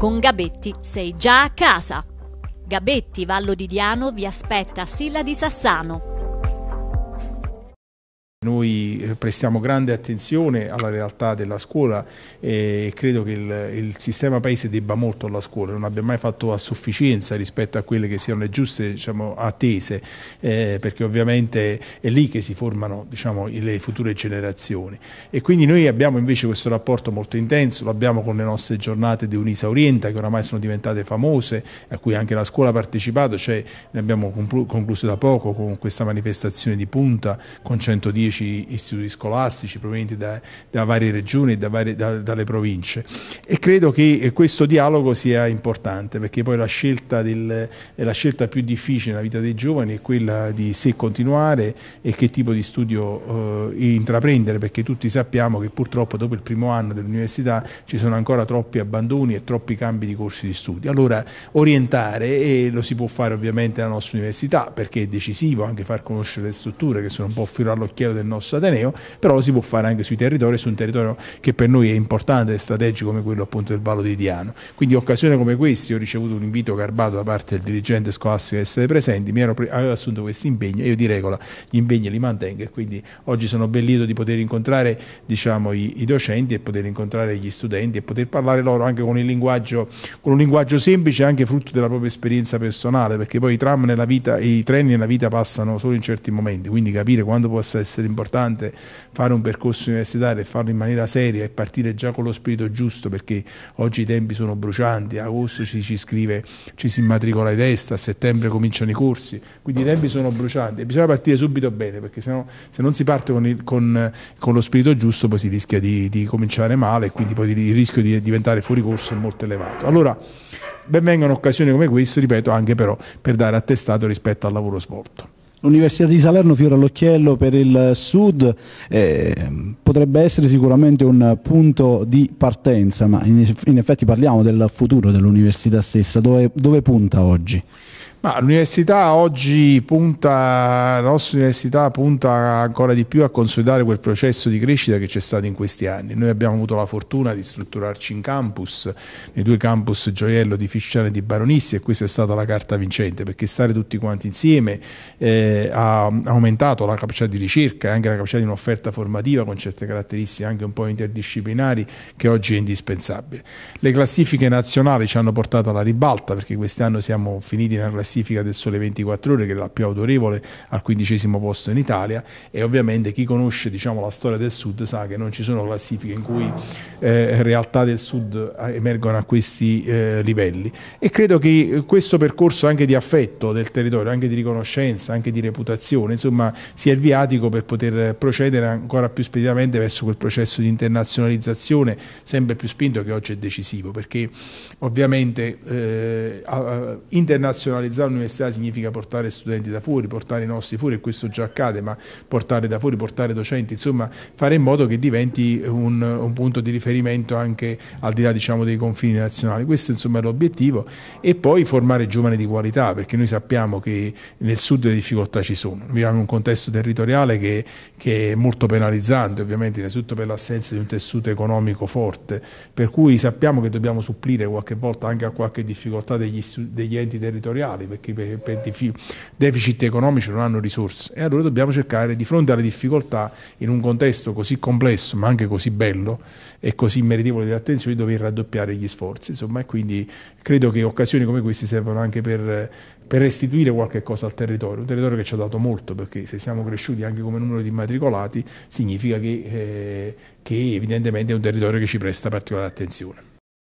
Con Gabetti sei già a casa. Gabetti Vallo di Diano vi aspetta a Silla di Sassano. Noi eh, prestiamo grande attenzione alla realtà della scuola e credo che il, il, sistema paese debba molto alla scuola, non abbia mai fatto a sufficienza rispetto a quelle che siano le giuste diciamo, attese, eh, perché ovviamente è lì che si formano diciamo, le future generazioni. E quindi noi abbiamo invece questo rapporto molto intenso, lo abbiamo con le nostre giornate di Unisa Orienta che oramai sono diventate famose, a cui anche la scuola ha partecipato, cioè ne abbiamo concluso da poco con questa manifestazione di punta con 110 10 istituti scolastici provenienti da, da varie regioni e da da, dalle province e credo che questo dialogo sia importante perché poi la scelta, del, la scelta più difficile nella vita dei giovani è quella di se continuare e che tipo di studio eh, intraprendere perché tutti sappiamo che purtroppo dopo il primo anno dell'università ci sono ancora troppi abbandoni e troppi cambi di corsi di studio. Allora orientare e lo si può fare ovviamente alla nostra università perché è decisivo anche far conoscere le strutture che sono un po' fiorare all'occhiello del nostro Ateneo, però lo si può fare anche sui territori, su un territorio che per noi è importante e strategico come quello appunto del Vallo di Diano. Quindi occasioni come queste, ho ricevuto un invito garbato da parte del dirigente scolastico a essere presenti, mi ero avevo assunto questo impegno e io di regola gli impegni li mantengo e quindi oggi sono ben lieto di poter incontrare diciamo, i, i docenti e poter incontrare gli studenti e poter parlare loro anche con, con un linguaggio semplice anche frutto della propria esperienza personale perché poi i tram nella vita e i treni nella vita passano solo in certi momenti quindi capire quando possa essere importante fare un percorso universitario e farlo in maniera seria e partire già con lo spirito giusto perché oggi i tempi sono brucianti, a agosto ci si iscrive, ci si immatricola i test, a settembre cominciano i corsi, quindi i tempi sono brucianti e bisogna partire subito bene perché se, no, se non si parte con, il, con, con, lo spirito giusto poi si rischia di, di cominciare male e quindi poi il rischio di diventare fuori corso è molto elevato. Allora, ben vengano occasioni come queste, ripeto, anche però per dare attestato rispetto al lavoro svolto. L'Università di Salerno fiora all'occhiello per il Sud, eh, potrebbe essere sicuramente un punto di partenza, ma in, effetti parliamo del futuro dell'Università stessa, dove, dove punta oggi? Ma l'università oggi punta, la nostra università punta ancora di più a consolidare quel processo di crescita che c'è stato in questi anni. Noi abbiamo avuto la fortuna di strutturarci in campus, nei due campus gioiello di Fisciano e di Baronissi e questa è stata la carta vincente perché stare tutti quanti insieme eh, ha aumentato la capacità di ricerca e anche la capacità di un'offerta formativa con certe caratteristiche anche un po' interdisciplinari che oggi è indispensabile. Le classifiche nazionali ci hanno portato alla ribalta perché quest'anno siamo finiti nella classifica classifica del Sole 24 Ore, che è la più autorevole, al quindicesimo posto in Italia. E ovviamente chi conosce diciamo, la storia del Sud sa che non ci sono classifiche in cui eh, realtà del Sud eh, emergono a questi eh, livelli. E credo che questo percorso anche di affetto del territorio, anche di riconoscenza, anche di reputazione, insomma, sia il viatico per poter procedere ancora più speditamente verso quel processo di internazionalizzazione sempre più spinto che oggi è decisivo, perché ovviamente eh, internazionalizzare Valorizzare l'università significa portare studenti da fuori, portare i nostri fuori, e questo già accade, ma portare da fuori, portare docenti, insomma fare in modo che diventi un, un punto di riferimento anche al di là diciamo, dei confini nazionali. Questo insomma è l'obiettivo e poi formare giovani di qualità perché noi sappiamo che nel sud le difficoltà ci sono. Viviamo in un contesto territoriale che, che è molto penalizzante ovviamente innanzitutto per l'assenza di un tessuto economico forte, per cui sappiamo che dobbiamo supplire qualche volta anche a qualche difficoltà degli, degli enti territoriali, perché per, per deficit economici non hanno risorse e allora dobbiamo cercare di fronte alle difficoltà in un contesto così complesso ma anche così bello e così meritevole di attenzione di dover raddoppiare gli sforzi insomma e quindi credo che occasioni come queste servano anche per, per restituire qualche cosa al territorio, un territorio che ci ha dato molto perché se siamo cresciuti anche come numero di immatricolati significa che, eh, che evidentemente è un territorio che ci presta particolare attenzione.